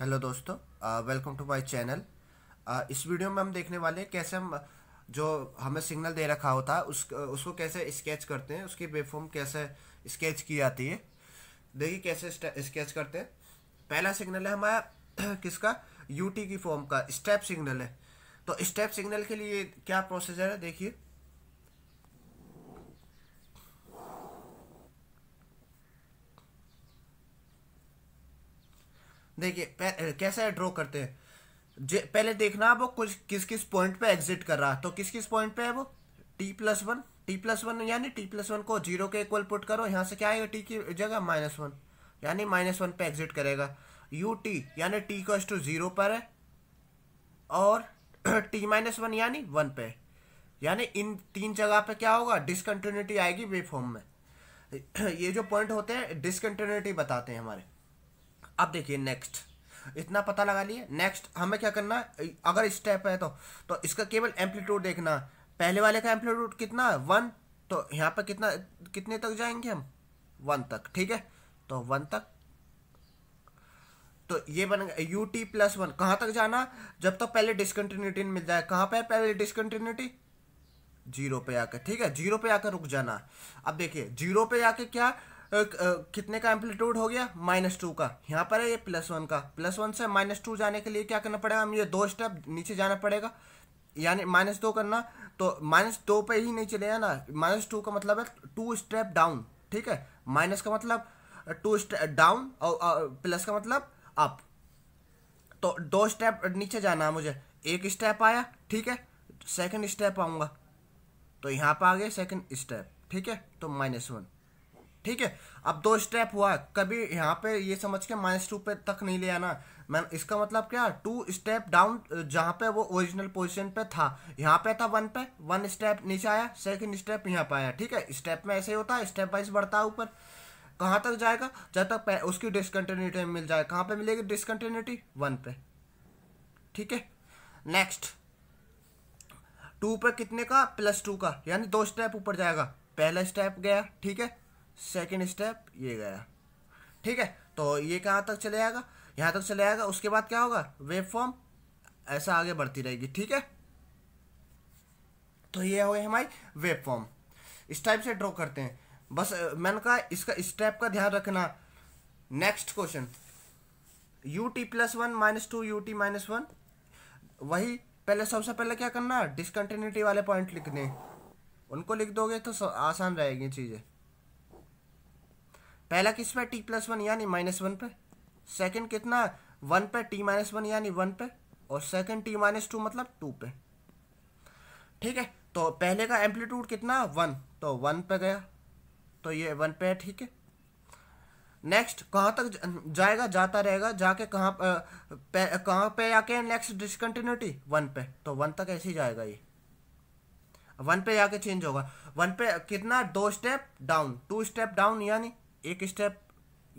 hello दोस्तों welcome to my channel इस video में हम देखने वाले हैं कैसे हम जो हमें सिग्नल दे रखा होता है उस उसको कैसे स्केच करते हैं उसकी वेवफॉर्म कैसे स्केच की जाती है देखिए कैसे स्केच करते हैं पहला सिग्नल है हमारा किसका यूटी की फॉर्म का स्टेप सिग्नल है तो स्टेप सिग्नल के लिए क्या प्रोसीजर है देखिए देखिए कैसे ड्रॉ करते हैं पहले देखना वो कुछ किस किस पॉइंट पे एग्जिट कर रहा है तो किस किस पॉइंट पे है वो t plus one t plus one यानी टी प्लस वन को जीरो के इक्वल पुट करो यहाँ से क्या आएगा टी की जगह माइनस वन यानी माइनस वन पे एग्जिट करेगा यू टी यानी टी कोस टू जीरो पर है और टी माइनस वन यानी वन पे यानी इन तीन जगह पे क्या होगा डिसकंटिन्यूटी आएगी वे फॉर्म में ये जो पॉइंट होते हैं डिसकंटिन्यूटी बताते हैं हमारे अब देखिए नेक्स्ट इतना पता लगा लिए नेक्स्ट हमें क्या करना है अगर स्टेप है तो तो इसका केवल एम्पलीट्यूड देखना पहले वाले का एम्पलीट्यूड कितना है वन तो यहाँ पर कितना कितने तक जाएंगे हम वन तक ठीक है तो वन तक तो ये बन गया यू टी प्लस वन कहाँ तक जाना जब तक तो पहले डिसकंटिन्यूटी मिल जाए कहाँ पर पहले डिसकंटिन्यूटी जीरो पे आकर ठीक है जीरो पे आकर रुक जाना अब देखिए जीरो पे आके क्या कितने का एम्पलीट्यूड हो गया माइनस टू का यहाँ पर है ये प्लस वन का प्लस वन से माइनस टू जाने के लिए क्या करना पड़ेगा हम ये दो स्टेप नीचे जाना पड़ेगा यानी माइनस दो करना तो माइनस दो पे ही नहीं चलेगा ना माइनस टू का मतलब है टू स्टेप डाउन ठीक है माइनस का मतलब टू स्टेप डाउन और प्लस का मतलब अप तो दो स्टेप नीचे जाना है मुझे एक स्टेप आया ठीक है सेकेंड स्टेप आऊँगा तो यहाँ पर आ गया सेकेंड स्टेप ठीक है तो माइनस वन ठीक है अब दो स्टेप हुआ कभी यहाँ पे ये समझ के माइनस टू पे तक नहीं ले आना मैं इसका मतलब क्या टू स्टेप डाउन जहाँ पे वो ओरिजिनल पोजीशन पे था यहाँ पे था वन पे वन स्टेप नीचे आया सेकंड स्टेप यहाँ पे आया ठीक है स्टेप में ऐसे ही होता है स्टेप वाइज बढ़ता है ऊपर कहाँ तक जाएगा जब तक उसकी डिसकंटिन्यूटी मिल जाए कहाँ पर मिलेगी डिसकंटिन्यूटी वन पे ठीक है नेक्स्ट टू पे कितने का प्लस टू का यानी दो स्टेप ऊपर जाएगा पहला स्टेप गया ठीक है सेकेंड स्टेप ये गया ठीक है तो ये कहाँ तक चले आएगा यहाँ तक चले आएगा उसके बाद क्या होगा वेब फॉर्म ऐसा आगे बढ़ती रहेगी ठीक है तो ये हो गई हमारी वेब फॉर्म इस टाइप से ड्रॉ करते हैं बस मैंने कहा इसका स्टेप इस का ध्यान रखना next question u t plus one minus two u t minus one वही पहले सबसे पहले क्या करना डिसकंटिन्यूटी वाले पॉइंट लिखने उनको लिख दोगे तो आसान रहेगी चीज़ें पहला किस पे टी प्लस वन यानी माइनस वन पे सेकंड कितना वन पे टी माइनस वन यानी वन पे और सेकंड टी माइनस टू मतलब टू पे ठीक है तो पहले का एम्पलीट्यूड कितना वन तो वन पे गया तो ये वन पे है ठीक है नेक्स्ट कहाँ तक जाएगा जाता रहेगा जाके कहाँ कहाँ पे आके नेक्स्ट डिसकंटिन्यूटी वन पे तो वन तक ऐसे ही जाएगा ये वन पे जाके चेंज होगा वन पे कितना दो step down two step down यानी एक स्टेप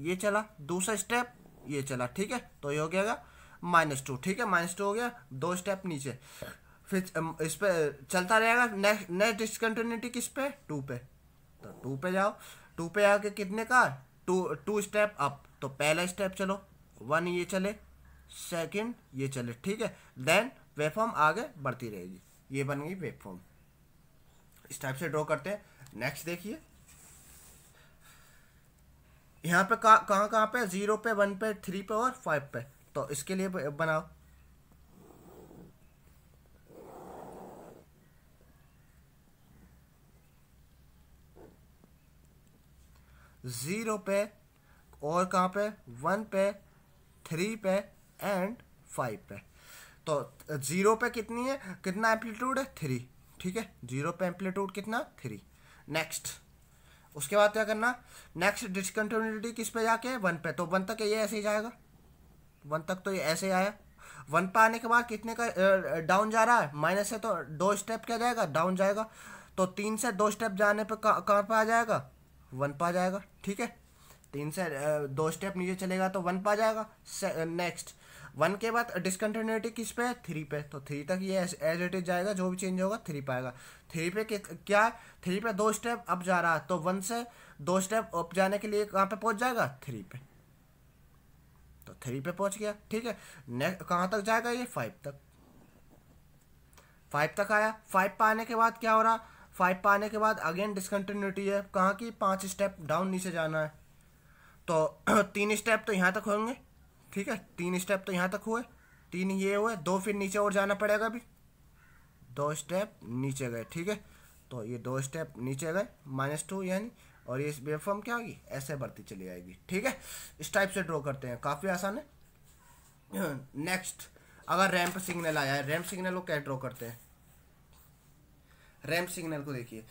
ये चला दूसरा स्टेप ये चला ठीक है तो ये हो गया माइनस टू ठीक है माइनस टू हो गया दो स्टेप नीचे फिर इस पर चलता रहेगा नेक्स्ट नेक्स्ट डिसकन्टिन्यूटी किस पे टू पे तो टू पे जाओ टू पे आके कितने का टू टू स्टेप अप तो पहला स्टेप चलो वन ये चले सेकंड ये चले ठीक है देन फॉर्म आगे बढ़ती रहेगी ये बन गई वेफॉर्म इस टाइप से ड्रॉ करते हैं नेक्स्ट देखिए यहाँ पे कहाँ कहाँ पे जीरो पे वन पे थ्री पे और फाइव पे तो इसके लिए बनाओ ज़ीरो पे और कहाँ पे वन पे थ्री पे एंड फाइव पे तो ज़ीरो पे कितनी है कितना एम्पलीट्यूड है थ्री ठीक है ज़ीरो पे एम्पलीट्यूड कितना थ्री नेक्स्ट उसके बाद क्या करना नेक्स्ट डिसकंटिन्यूटी किस पे जाके वन पे तो वन तक ये ऐसे ही जाएगा वन तक तो ये ऐसे ही आया वन पे आने के बाद कितने का डाउन जा रहा है माइनस से तो दो स्टेप क्या जाएगा डाउन जाएगा तो तीन से दो स्टेप जाने पर कहाँ पर आ जाएगा वन पे आ जाएगा ठीक है तीन से दो स्टेप नीचे चलेगा तो वन पे आ जाएगा नेक्स्ट वन के बाद डिसकंटिन्यूटी किस पे है थ्री पे तो थ्री तक ये एज इट इज जाएगा जो भी चेंज होगा थ्री पाएगा थ्री पे क्या है थ्री पे दो स्टेप अप जा रहा है तो वन से दो स्टेप अप जाने के लिए कहाँ पे पहुँच जाएगा थ्री पे तो थ्री पे पहुँच गया ठीक है नेक्स्ट कहाँ तक जाएगा ये फाइव तक फाइव तक आया फाइव पे आने के बाद क्या हो रहा फाइव पे आने के बाद अगेन डिसकंटिन्यूटी है कहाँ की पाँच स्टेप डाउन नीचे जाना है तो तीन स्टेप तो यहाँ तक होंगे ठीक है तीन स्टेप तो यहाँ तक हुए तीन ये हुए दो फिर नीचे और जाना पड़ेगा अभी दो स्टेप नीचे गए ठीक है तो ये दो स्टेप नीचे गए माइनस टू यानी और ये वेब फॉर्म क्या होगी ऐसे बढ़ती चली जाएगी ठीक है इस टाइप से ड्रॉ करते हैं काफ़ी आसान है नेक्स्ट अगर रैम्प सिग्नल आया है रैम्प सिग्नल को क्या ड्रॉ करते हैं रैम्प सिग्नल को देखिए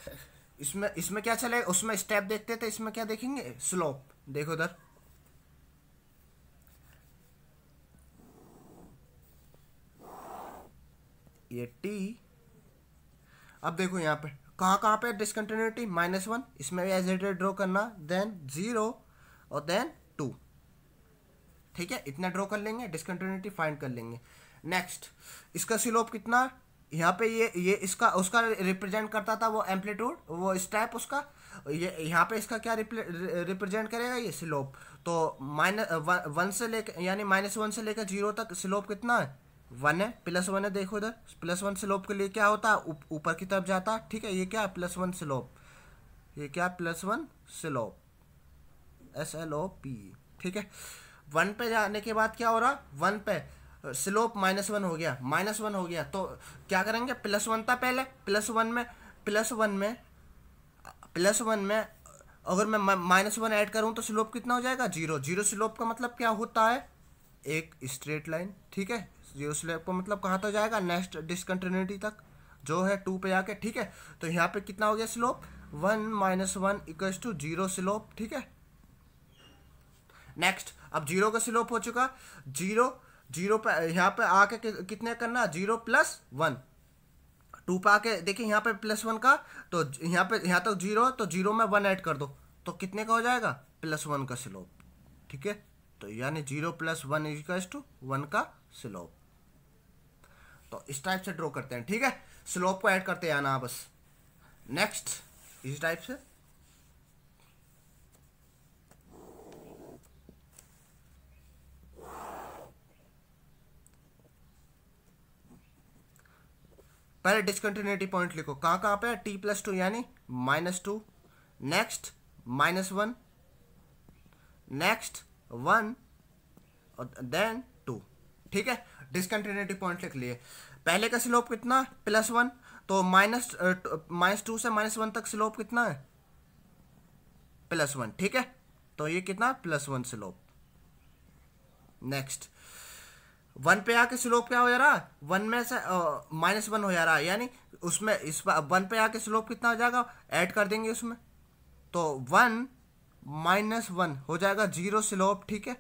इसमें इसमें क्या चलेगा उसमें स्टेप देखते थे इसमें क्या देखेंगे स्लोप देखो उधर ये टी अब देखो यहाँ पे कहाँ कहाँ पे डिसकंटिन्यूटी माइनस वन इसमें भी एज इट ड्रॉ करना देन जीरो और देन टू ठीक है इतना ड्रॉ कर लेंगे डिसकंटिन्यूटी फाइंड कर लेंगे नेक्स्ट इसका स्लोप कितना यहाँ पे ये ये इसका उसका रिप्रेजेंट करता था वो एम्पलीट्यूड वो स्टेप उसका ये यहाँ पे इसका क्या रिप्रेजेंट करेगा ये स्लोप तो माइनस वन से लेकर यानी माइनस वन से लेकर जीरो तक स्लोप कितना है वन है प्लस वन है देखो इधर प्लस वन स्लोप के लिए क्या होता है ऊपर की तरफ जाता है ठीक है ये क्या प्लस वन स्लोप ये क्या plus one slope S L O P ठीक है वन पे जाने के बाद क्या हो रहा वन पे स्लोप माइनस वन हो गया माइनस वन हो गया तो क्या करेंगे प्लस वन था पहले प्लस वन में प्लस वन में प्लस वन में अगर मैं माइनस वन ऐड करूं तो स्लोप कितना हो जाएगा जीरो जीरो स्लोप का मतलब क्या होता है एक स्ट्रेट लाइन ठीक है जीरो स्लैब को मतलब कहाँ तक तो जाएगा नेक्स्ट डिसकंटिन्यूटी तक जो है टू पे आके ठीक है तो यहाँ पे कितना हो गया slope one minus one equal to zero slope ठीक है नेक्स्ट अब जीरो का स्लोप हो चुका जीरो जीरो पे यहाँ पे आके कितने करना जीरो प्लस वन टू पे आके देखिए यहाँ पे प्लस वन का तो यहाँ पे यहाँ तक तो जीरो तो जीरो में वन ऐड कर दो तो कितने का हो जाएगा प्लस वन का स्लोप ठीक है तो यानी zero plus one equals to one का स्लोप तो इस टाइप से ड्रॉ करते हैं ठीक है स्लोप को ऐड करते हैं आना बस नेक्स्ट इस टाइप से पहले डिस्कंटिन्यूटी पॉइंट लिखो कहां कहां पे है टी प्लस टू यानी minus two next minus one next one then ठीक है डिसकंटिन्यूटी पॉइंट लिख लिए पहले का स्लोप कितना प्लस वन तो माइनस माइनस टू से माइनस वन तक स्लोप कितना है प्लस तो वन ठीक है तो ये कितना plus one slope next one पे आके स्लोप क्या हो जा रहा वन में से माइनस वन हो जा रहा है यानी उसमें इस वन पे आके स्लोप कितना हो जाएगा ऐड कर देंगे उसमें तो वन माइनस वन हो जाएगा जीरो स्लोप ठीक है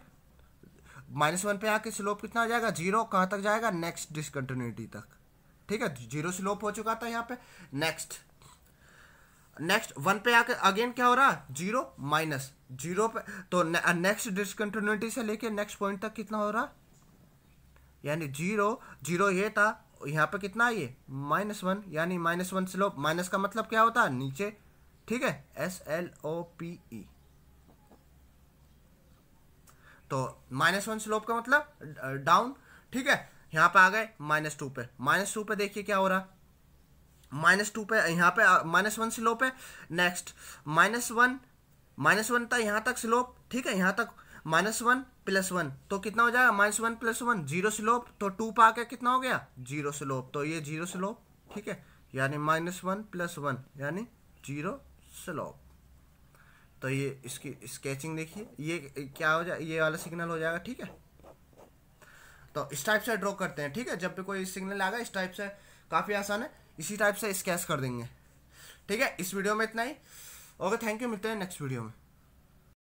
माइनस वन पे आके स्लोप कितना आ जाएगा जीरो कहाँ तक जाएगा नेक्स्ट डिसकंटिन्यूटी तक ठीक है जीरो स्लोप हो चुका था यहाँ पे नेक्स्ट नेक्स्ट वन पे आके अगेन क्या हो रहा है जीरो माइनस जीरो पे तो नेक्स्ट डिसकंटिन्यूटी से लेके नेक्स्ट पॉइंट तक कितना हो रहा यानी जीरो जीरो ये था यहाँ पे कितना है ये माइनस वन यानी माइनस वन स्लोप माइनस का मतलब क्या होता है नीचे ठीक है S L O P E तो माइनस वन स्लोप का मतलब डाउन uh, ठीक है यहां पे आ गए माइनस टू पे माइनस टू पे देखिए क्या हो रहा माइनस टू पे यहां पे माइनस वन स्लोप है next minus one minus one था यहां तक स्लोप ठीक है यहां तक माइनस वन प्लस वन तो कितना हो जाएगा minus one plus one zero slope तो टू पे आके कितना हो गया जीरो स्लोप तो ये जीरो स्लोप ठीक है यानी माइनस वन प्लस वन यानी जीरो स्लोप तो ये इसकी स्केचिंग देखिए ये क्या हो जाए ये वाला सिग्नल हो जाएगा ठीक है तो इस टाइप से ड्रॉ करते हैं ठीक है जब भी कोई सिग्नल आएगा इस टाइप से काफ़ी आसान है इसी टाइप से स्केच कर देंगे ठीक है इस वीडियो में इतना ही ओके थैंक यू मिलते हैं नेक्स्ट वीडियो में